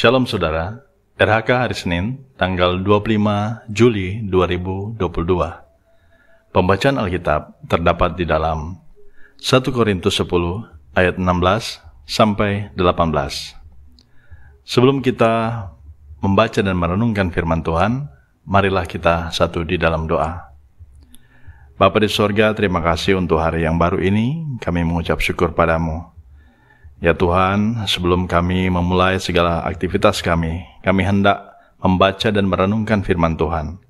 Shalom saudara, RHK hari Senin, tanggal 25 Juli 2022. Pembacaan Alkitab terdapat di dalam 1 Korintus 10 ayat 16 sampai 18. Sebelum kita membaca dan merenungkan firman Tuhan, marilah kita satu di dalam doa. Bapa di sorga, terima kasih untuk hari yang baru ini. Kami mengucap syukur padamu. Ya Tuhan, sebelum kami memulai segala aktivitas kami, kami hendak membaca dan merenungkan firman Tuhan.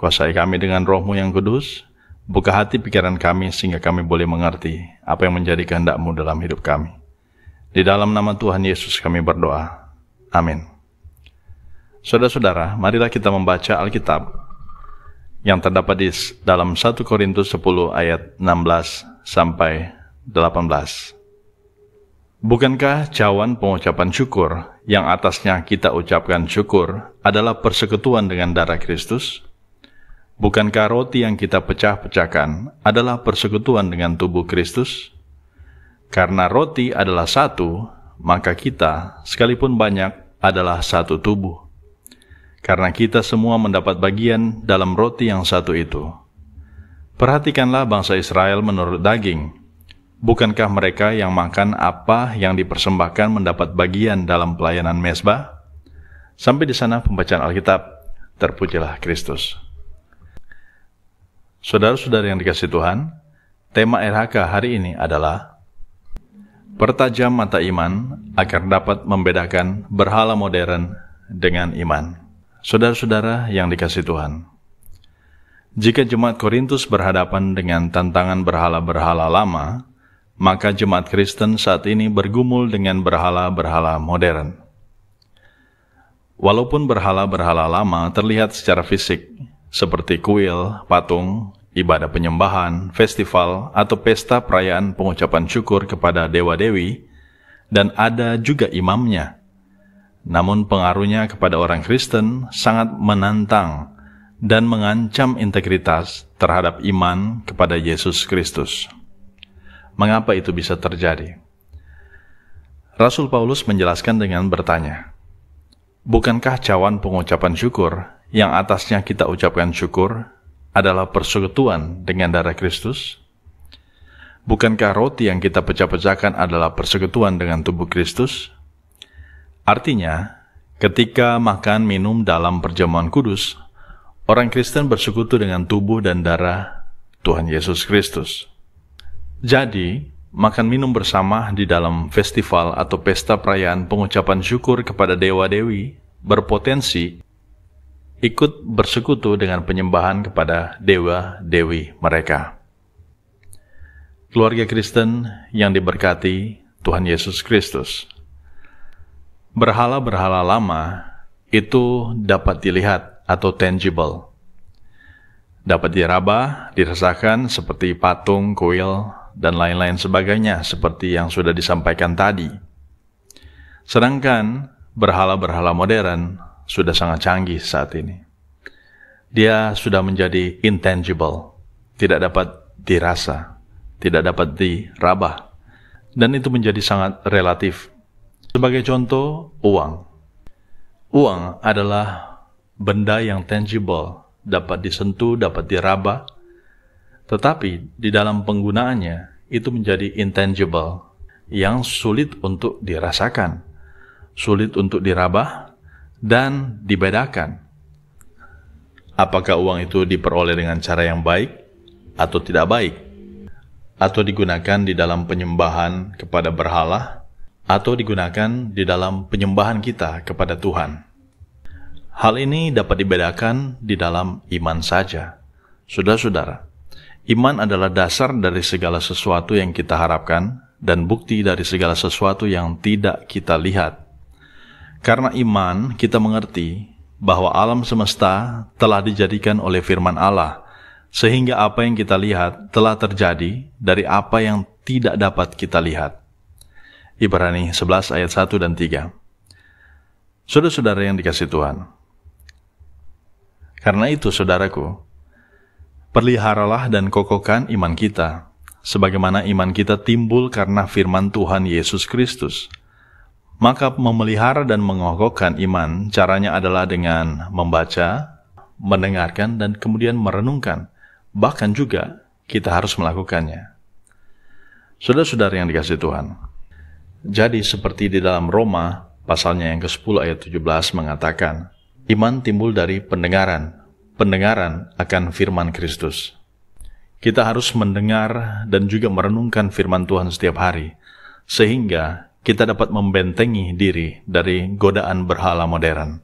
Kuasai kami dengan rohmu yang kudus, buka hati pikiran kami sehingga kami boleh mengerti apa yang menjadi kehendakmu dalam hidup kami. Di dalam nama Tuhan Yesus kami berdoa. Amin. Saudara-saudara, marilah kita membaca Alkitab yang terdapat di dalam 1 Korintus 10 ayat 16 sampai 18. Bukankah cawan pengucapan syukur yang atasnya kita ucapkan syukur adalah persekutuan dengan darah Kristus? Bukankah roti yang kita pecah-pecahkan adalah persekutuan dengan tubuh Kristus? Karena roti adalah satu, maka kita, sekalipun banyak, adalah satu tubuh. Karena kita semua mendapat bagian dalam roti yang satu itu. Perhatikanlah bangsa Israel menurut daging, Bukankah mereka yang makan apa yang dipersembahkan mendapat bagian dalam pelayanan mesbah? Sampai di sana pembacaan Alkitab, terpujilah Kristus. Saudara-saudara yang dikasih Tuhan, tema RHK hari ini adalah Pertajam mata iman agar dapat membedakan berhala modern dengan iman. Saudara-saudara yang dikasih Tuhan, jika jemaat Korintus berhadapan dengan tantangan berhala-berhala lama, maka jemaat Kristen saat ini bergumul dengan berhala-berhala modern. Walaupun berhala-berhala lama terlihat secara fisik, seperti kuil, patung, ibadah penyembahan, festival, atau pesta perayaan pengucapan syukur kepada dewa-dewi, dan ada juga imamnya. Namun pengaruhnya kepada orang Kristen sangat menantang dan mengancam integritas terhadap iman kepada Yesus Kristus. Mengapa itu bisa terjadi? Rasul Paulus menjelaskan dengan bertanya, Bukankah cawan pengucapan syukur yang atasnya kita ucapkan syukur adalah persekutuan dengan darah Kristus? Bukankah roti yang kita pecah-pecahkan adalah persekutuan dengan tubuh Kristus? Artinya, ketika makan minum dalam perjamuan kudus, orang Kristen bersekutu dengan tubuh dan darah Tuhan Yesus Kristus. Jadi, makan minum bersama di dalam festival atau pesta perayaan pengucapan syukur kepada dewa-dewi berpotensi ikut bersekutu dengan penyembahan kepada dewa-dewi mereka. Keluarga Kristen yang diberkati Tuhan Yesus Kristus. Berhala-berhala lama itu dapat dilihat atau tangible. Dapat diraba, dirasakan seperti patung, kuil, dan lain-lain sebagainya seperti yang sudah disampaikan tadi. Sedangkan berhala-berhala modern sudah sangat canggih saat ini. Dia sudah menjadi intangible, tidak dapat dirasa, tidak dapat diraba, dan itu menjadi sangat relatif. Sebagai contoh, uang. Uang adalah benda yang tangible, dapat disentuh, dapat diraba, tetapi di dalam penggunaannya itu menjadi intangible yang sulit untuk dirasakan, sulit untuk dirabah dan dibedakan. Apakah uang itu diperoleh dengan cara yang baik atau tidak baik? Atau digunakan di dalam penyembahan kepada berhala? atau digunakan di dalam penyembahan kita kepada Tuhan. Hal ini dapat dibedakan di dalam iman saja. sudah saudara Iman adalah dasar dari segala sesuatu yang kita harapkan dan bukti dari segala sesuatu yang tidak kita lihat. Karena iman, kita mengerti bahwa alam semesta telah dijadikan oleh firman Allah, sehingga apa yang kita lihat telah terjadi dari apa yang tidak dapat kita lihat. Ibrani 11 ayat 1 dan 3 Saudara-saudara yang dikasih Tuhan, karena itu saudaraku, Perliharalah dan kokohkan iman kita, sebagaimana iman kita timbul karena firman Tuhan Yesus Kristus. Maka memelihara dan mengokokkan iman caranya adalah dengan membaca, mendengarkan, dan kemudian merenungkan. Bahkan juga kita harus melakukannya. Saudara-saudara yang dikasih Tuhan, jadi seperti di dalam Roma, pasalnya yang ke-10 ayat 17 mengatakan, iman timbul dari pendengaran, pendengaran akan firman Kristus. Kita harus mendengar dan juga merenungkan firman Tuhan setiap hari, sehingga kita dapat membentengi diri dari godaan berhala modern.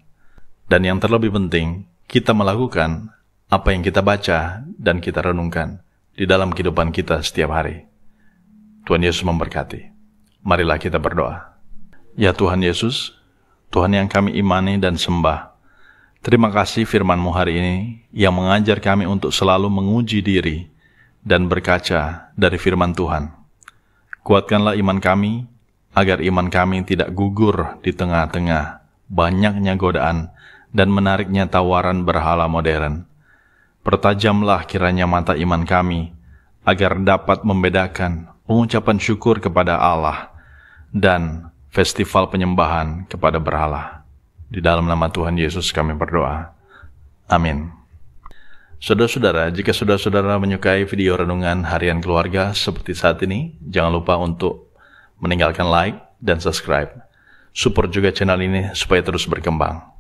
Dan yang terlebih penting, kita melakukan apa yang kita baca dan kita renungkan di dalam kehidupan kita setiap hari. Tuhan Yesus memberkati. Marilah kita berdoa. Ya Tuhan Yesus, Tuhan yang kami imani dan sembah, Terima kasih firmanmu hari ini yang mengajar kami untuk selalu menguji diri dan berkaca dari firman Tuhan. Kuatkanlah iman kami, agar iman kami tidak gugur di tengah-tengah banyaknya godaan dan menariknya tawaran berhala modern. Pertajamlah kiranya mata iman kami, agar dapat membedakan pengucapan syukur kepada Allah dan festival penyembahan kepada berhala. Di dalam nama Tuhan Yesus kami berdoa. Amin. Saudara-saudara, jika saudara-saudara menyukai video renungan harian keluarga seperti saat ini, jangan lupa untuk meninggalkan like dan subscribe. Support juga channel ini supaya terus berkembang.